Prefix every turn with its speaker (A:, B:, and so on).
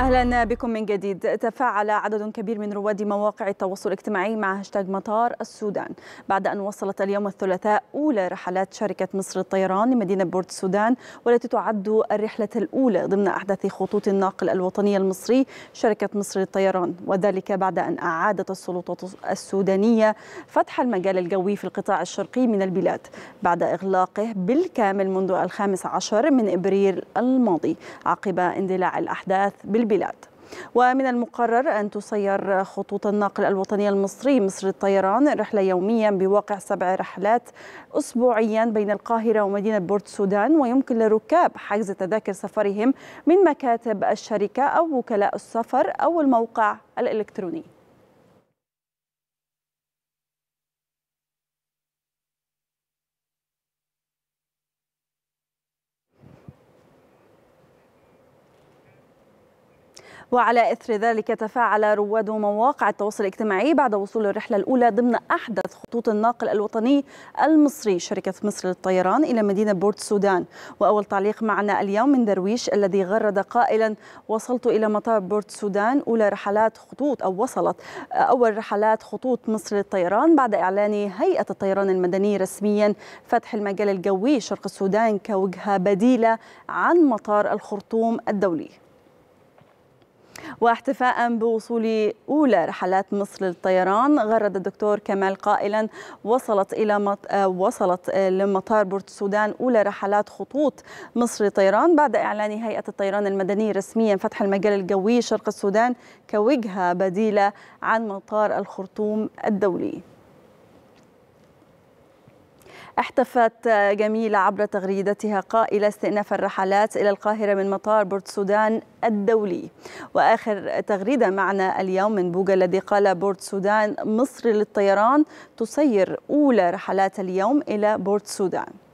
A: اهلا بكم من جديد تفاعل عدد كبير من رواد مواقع التواصل الاجتماعي مع هاشتاج مطار السودان بعد ان وصلت اليوم الثلاثاء اولى رحلات شركه مصر للطيران لمدينه بورت السودان والتي تعد الرحله الاولى ضمن احدث خطوط الناقل الوطنيه المصري شركه مصر للطيران وذلك بعد ان اعادت السلطات السودانيه فتح المجال الجوي في القطاع الشرقي من البلاد بعد اغلاقه بالكامل منذ الخامس عشر من ابريل الماضي عقب اندلاع الاحداث بالبلاد البلاد ومن المقرر أن تسير خطوط الناقل الوطني المصري مصر الطيران رحلة يوميا بواقع سبع رحلات أسبوعيا بين القاهرة ومدينة بورت السودان ويمكن للركاب حجز تذاكر سفرهم من مكاتب الشركة أو وكلاء السفر أو الموقع الإلكتروني وعلى إثر ذلك تفاعل رواد مواقع التواصل الاجتماعي بعد وصول الرحلة الأولى ضمن أحدث خطوط الناقل الوطني المصري شركة مصر للطيران إلى مدينة بورت السودان وأول تعليق معنا اليوم من درويش الذي غرد قائلا وصلت إلى مطار بورت السودان أولى رحلات خطوط أو وصلت آه، أول رحلات خطوط مصر للطيران بعد إعلان هيئة الطيران المدني رسميا فتح المجال الجوي شرق السودان كوجهة بديلة عن مطار الخرطوم الدولي واحتفاء بوصول أولى رحلات مصر للطيران غرد الدكتور كمال قائلا وصلت إلى مط... آه، وصلت آه، لمطار بورت السودان أولى رحلات خطوط مصر للطيران بعد إعلان هيئة الطيران المدني رسميا فتح المجال الجوي شرق السودان كوجهة بديلة عن مطار الخرطوم الدولي احتفت جميلة عبر تغريدتها قائلة استئناف الرحلات إلى القاهرة من مطار بورت سودان الدولي وآخر تغريدة معنا اليوم من بوجا الذي قال بورت سودان مصر للطيران تسير أولى رحلات اليوم إلى بورت سودان